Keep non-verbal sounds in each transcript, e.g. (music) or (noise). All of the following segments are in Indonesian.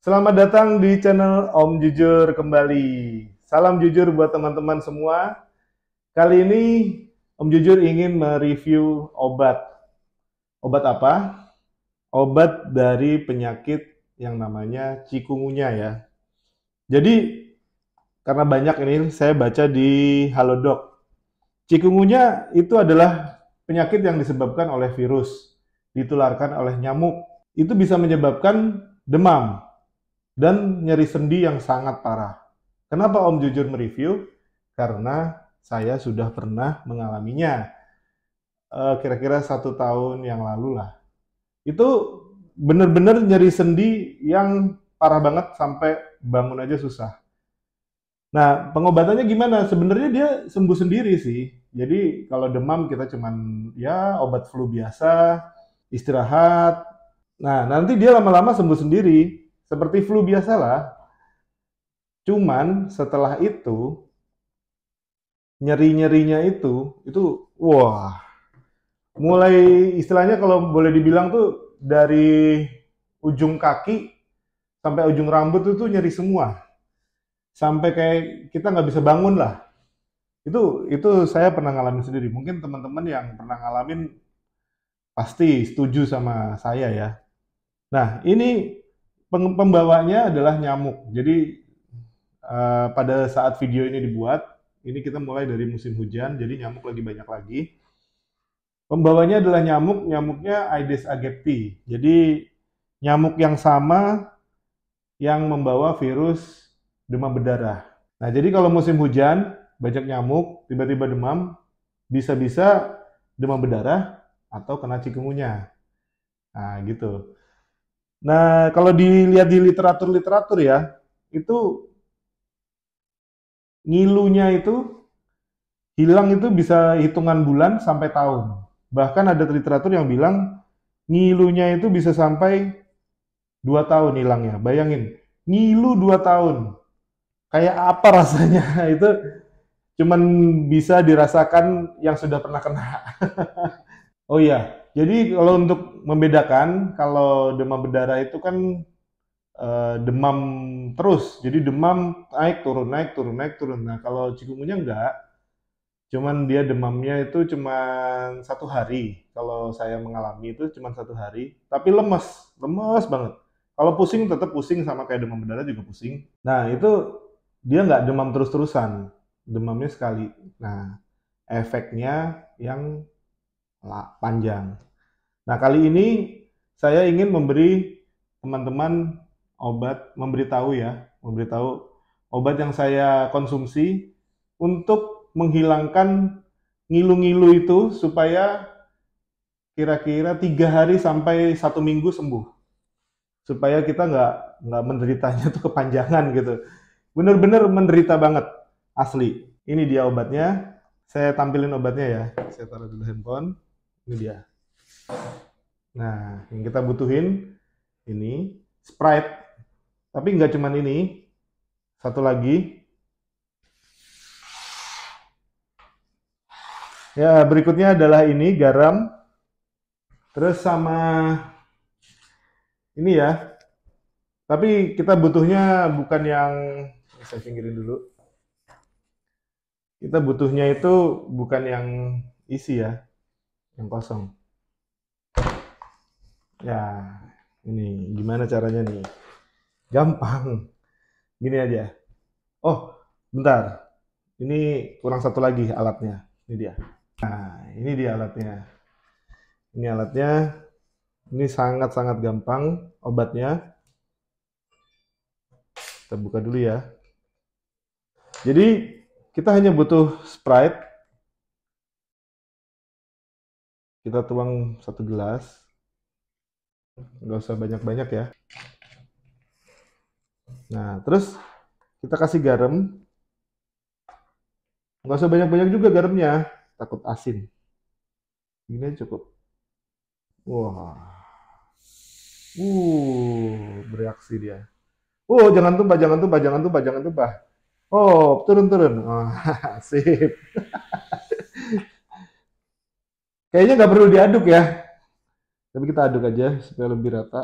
Selamat datang di channel Om Jujur kembali. Salam jujur buat teman-teman semua. Kali ini Om Jujur ingin mereview obat. Obat apa? Obat dari penyakit yang namanya cikungunya ya. Jadi karena banyak ini saya baca di Halodoc. Cikungunya itu adalah penyakit yang disebabkan oleh virus, ditularkan oleh nyamuk. Itu bisa menyebabkan demam, dan nyeri sendi yang sangat parah. Kenapa Om jujur mereview? Karena saya sudah pernah mengalaminya eh, kira-kira satu tahun yang lalu lah. Itu benar-benar nyeri sendi yang parah banget sampai bangun aja susah. Nah, pengobatannya gimana? Sebenarnya dia sembuh sendiri sih. Jadi kalau demam kita cuman ya obat flu biasa, istirahat. Nah, nanti dia lama-lama sembuh sendiri seperti flu biasa lah. Cuman setelah itu nyeri-nyerinya itu itu wah. Mulai istilahnya kalau boleh dibilang tuh dari ujung kaki sampai ujung rambut itu tuh nyeri semua. Sampai kayak kita nggak bisa bangun lah. Itu itu saya pernah ngalamin sendiri. Mungkin teman-teman yang pernah ngalamin pasti setuju sama saya ya. Nah, ini pembawanya adalah nyamuk. Jadi uh, pada saat video ini dibuat, ini kita mulai dari musim hujan, jadi nyamuk lagi banyak lagi. Pembawanya adalah nyamuk, nyamuknya Aedes aegypti. Jadi nyamuk yang sama yang membawa virus demam berdarah. Nah, jadi kalau musim hujan, banyak nyamuk, tiba-tiba demam, bisa-bisa demam berdarah atau kena cikungunya. Nah, gitu. Nah, kalau dilihat di literatur-literatur ya, itu ngilunya itu hilang itu bisa hitungan bulan sampai tahun. Bahkan ada literatur yang bilang ngilunya itu bisa sampai dua tahun hilangnya. Bayangin, ngilu dua tahun. Kayak apa rasanya (laughs) itu cuman bisa dirasakan yang sudah pernah kena. (laughs) oh iya, jadi kalau untuk membedakan, kalau demam berdarah itu kan uh, demam terus. Jadi demam naik turun, naik turun, naik turun. Nah kalau cikungunya enggak, cuman dia demamnya itu cuman satu hari. Kalau saya mengalami itu cuman satu hari, tapi lemes, lemes banget. Kalau pusing tetap pusing sama kayak demam berdarah juga pusing. Nah itu dia nggak demam terus-terusan, demamnya sekali. Nah efeknya yang panjang. Nah, kali ini saya ingin memberi teman-teman obat, memberitahu ya, memberitahu obat yang saya konsumsi untuk menghilangkan ngilu-ngilu itu supaya kira-kira tiga hari sampai satu minggu sembuh supaya kita nggak nggak menderitanya tuh kepanjangan gitu bener-bener menderita banget asli ini dia obatnya saya tampilin obatnya ya saya taruh dulu handphone ini dia. Nah, yang kita butuhin ini Sprite. Tapi nggak cuman ini. Satu lagi. Ya, berikutnya adalah ini garam. Terus sama ini ya. Tapi kita butuhnya bukan yang saya pinggirin dulu. Kita butuhnya itu bukan yang isi ya, yang kosong ya ini gimana caranya nih gampang gini aja oh bentar ini kurang satu lagi alatnya ini dia nah ini dia alatnya ini alatnya ini sangat-sangat gampang obatnya kita buka dulu ya jadi kita hanya butuh Sprite kita tuang satu gelas nggak usah banyak-banyak ya nah terus kita kasih garam nggak usah banyak-banyak juga garamnya takut asin ini cukup wah uh bereaksi dia oh jangan tumpah jangan tumpah jangan tumpah jangan tumpah oh turun turun oh, (laughs) sip (laughs) Kayaknya nggak perlu diaduk ya. Tapi kita aduk aja supaya lebih rata.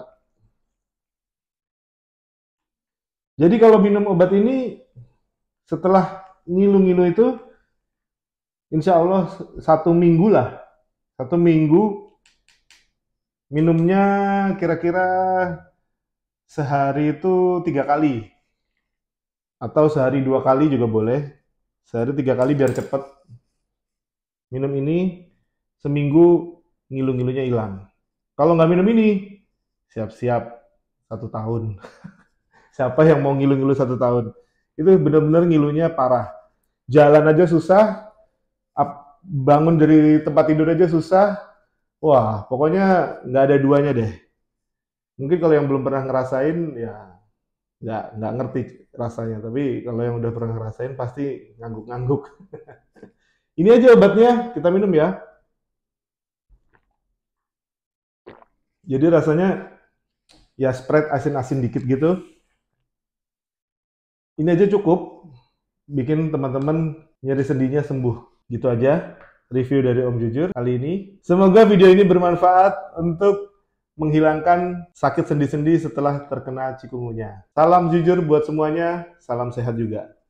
Jadi kalau minum obat ini setelah ngilu-ngilu itu insya Allah satu minggu lah. Satu minggu minumnya kira-kira sehari itu tiga kali. Atau sehari dua kali juga boleh. Sehari tiga kali biar cepat. Minum ini seminggu ngilu-ngilunya hilang. Kalau nggak minum ini, siap-siap satu tahun. (laughs) Siapa yang mau ngilu-ngilu satu tahun? Itu benar-benar ngilunya parah. Jalan aja susah, bangun dari tempat tidur aja susah. Wah, pokoknya nggak ada duanya deh. Mungkin kalau yang belum pernah ngerasain, ya nggak nggak ngerti rasanya. Tapi kalau yang udah pernah ngerasain, pasti ngangguk-ngangguk. (laughs) Ini aja obatnya, kita minum ya. Jadi rasanya ya spread asin-asin dikit gitu. Ini aja cukup bikin teman-teman nyeri sendinya sembuh. Gitu aja review dari Om Jujur kali ini. Semoga video ini bermanfaat untuk menghilangkan sakit sendi-sendi setelah terkena cikungunya. Salam jujur buat semuanya, salam sehat juga.